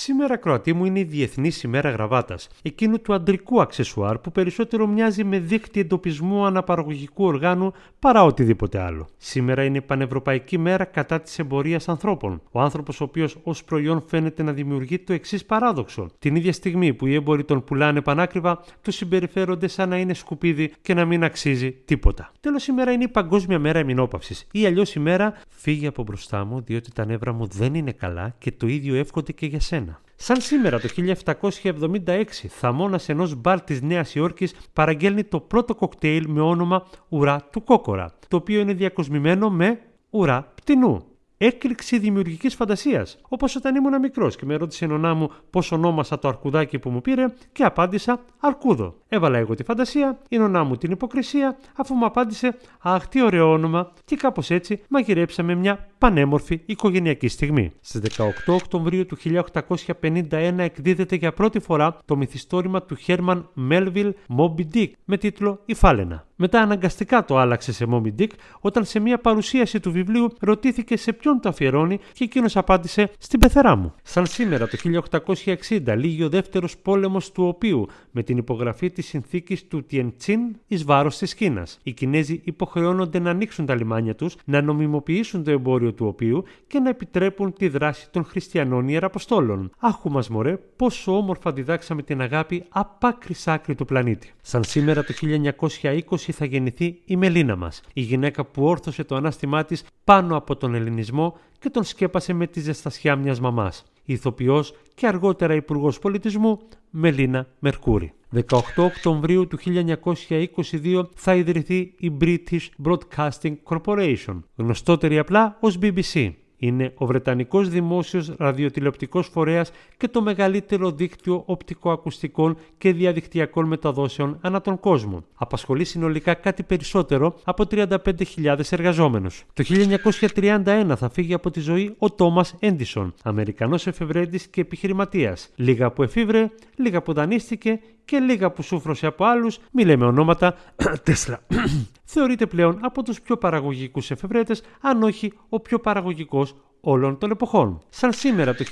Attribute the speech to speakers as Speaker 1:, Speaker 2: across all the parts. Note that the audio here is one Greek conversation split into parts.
Speaker 1: Σήμερα, κροατή μου, είναι η Διεθνής ημέρα γραβάτας, εκείνου του αντρικού αξεσουάρ που περισσότερο μοιάζει με δίχτυ εντοπισμού αναπαραγωγικού οργάνου παρά οτιδήποτε άλλο. Σήμερα είναι η Πανευρωπαϊκή Μέρα κατά της εμπορίας ανθρώπων. Ο άνθρωπος, ο οποίος ως προϊόν φαίνεται να δημιουργεί το εξής παράδοξο. Την ίδια στιγμή που οι έμποροι τον πουλάνε πανάκριβα, τους συμπεριφέρονται σαν να είναι σκουπίδι και να μην αξίζει τίποτα. Τέλος, σήμερα είναι η Παγκόσμια Μέρα Εμινόπαυση ή αλλιώς η αλλιω ημέρα, Φύγε απο μπροστά μου, διότι τα νεύρα μου δεν είναι καλά και το ίδιο εύχονται και για σένα. Σαν σήμερα το 1776, θαμώνας ενός μπαρ της Νέας Υόρκης παραγγέλνει το πρώτο κοκτέιλ με όνομα «Ουρά του Κόκορα», το οποίο είναι διακοσμημένο με «Ουρά πτηνού». Έκρηξη δημιουργικής φαντασίας, όπως όταν ήμουν μικρός και με ρώτησε η νονά μου πώς ονόμασα το αρκουδάκι που μου πήρε και απάντησα «Αρκούδο». Έβαλα εγώ τη φαντασία, η νονά μου την υποκρισία, αφού μου απάντησε «Αχ, τι ωραίο όνομα» και κάπως έτσι μαγειρέψαμε μια πανέμορφη οικογενειακή στιγμή. Στις 18 Οκτωβρίου του 1851 εκδίδεται για πρώτη φορά το μυθιστόρημα του Χέρμαν Μέλβιλ Μόμπι Ντίκ με τίτλο «Η Φάλαινα». Μετά αναγκαστικά το άλλαξε σε Μόμπι Ντίκ όταν σε μια παρουσίαση του βιβλίου ρωτήθηκε σε ποιον το αφιερώνει και εκείνος απάντησε «Στην πεθερά μου». Σαν σήμερα το 1860 λύγει ο δεύτερος πόλεμος του οποίου με την υπογραφή της συνθήκης του Τιεντσίν εις βάρος της Κίνας. Οι Κινέζοι υποχρεώνονται να ανοίξουν τα λιμάνια τους να νομιμοποιήσουν το εμπόριο του οποίου και να επιτρέπουν τη δράση των χριστιανών ιεραποστόλων. Άχου μας μωρέ, πόσο όμορφα διδάξαμε την αγάπη απάκρι άκρη του πλανήτη. Σαν σήμερα το 1920 θα γεννηθεί η Μελίνα μας, η γυναίκα που όρθωσε το ανάστημά της πάνω από τον ελληνισμό και τον σκέπασε με τη ζεστασιά μιας μαμάς ηθοποιός και αργότερα Υπουργός Πολιτισμού Μελίνα Μερκούρη. 18 Οκτωβρίου του 1922 θα ιδρυθεί η British Broadcasting Corporation, γνωστότερη απλά ως BBC είναι ο Βρετανικός Δημόσιος Ραδιοτηλεοπτικός Φορέας και το μεγαλύτερο δίκτυο οπτικοακουστικών και διαδικτυακών μεταδόσεων ανά τον κόσμο. Απασχολεί συνολικά κάτι περισσότερο από 35.000 εργαζόμενους. Το 1931 θα φύγει από τη ζωή ο Τόμας Έντισον, Αμερικανός εφευρέτης και επιχειρηματίας. Λίγα που εφήβρε, λίγα που δανείστηκε, και λίγα που σούφρωσε από άλλους, μη λέμε ονόματα, Τέσλα. Θεωρείται πλέον από τους πιο παραγωγικούς εφευρέτες, αν όχι ο πιο παραγωγικός όλων των εποχών. Σαν σήμερα το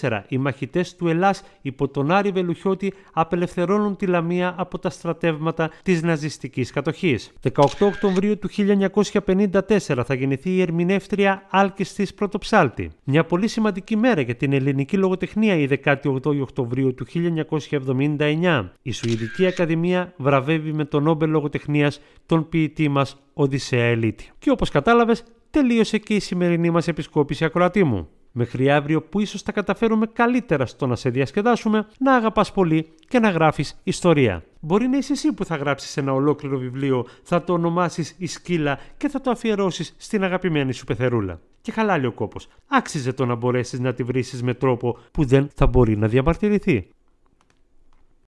Speaker 1: 1944 οι μαχητές του Ελλάς υπό τον Άρη Βελουχιώτη απελευθερώνουν τη Λαμία από τα στρατεύματα της ναζιστικής κατοχής. 18 Οκτωβρίου του 1954 θα γεννηθεί η ερμηνεύτρια Άλκης της Πρωτοψάλτη. Μια πολύ σημαντική μέρα για την ελληνική λογοτεχνία η 18 Οκτωβρίου του 1979. Η Σουηδική Ακαδημία βραβεύει με τον Νόμπελ Λογοτεχνίας τον ποιητή μας Οδυσσέα Ελίτη. Και όπως κατάλαβες τελείωσε και η σημερινή μας επισκόπηση ακροατή μου. Μέχρι αύριο που ίσως τα καταφέρουμε καλύτερα στο να σε διασκεδάσουμε, να αγαπάς πολύ και να γράφεις ιστορία. Μπορεί να είσαι εσύ που θα γράψεις ένα ολόκληρο βιβλίο, θα το ονομάσεις η σκύλα και θα το αφιερώσεις στην αγαπημένη σου πεθερούλα. Και χαλάει ο κόπος. Άξιζε το να μπορέσεις να τη βρήσεις με τρόπο που δεν θα μπορεί να διαμαρτυρηθεί.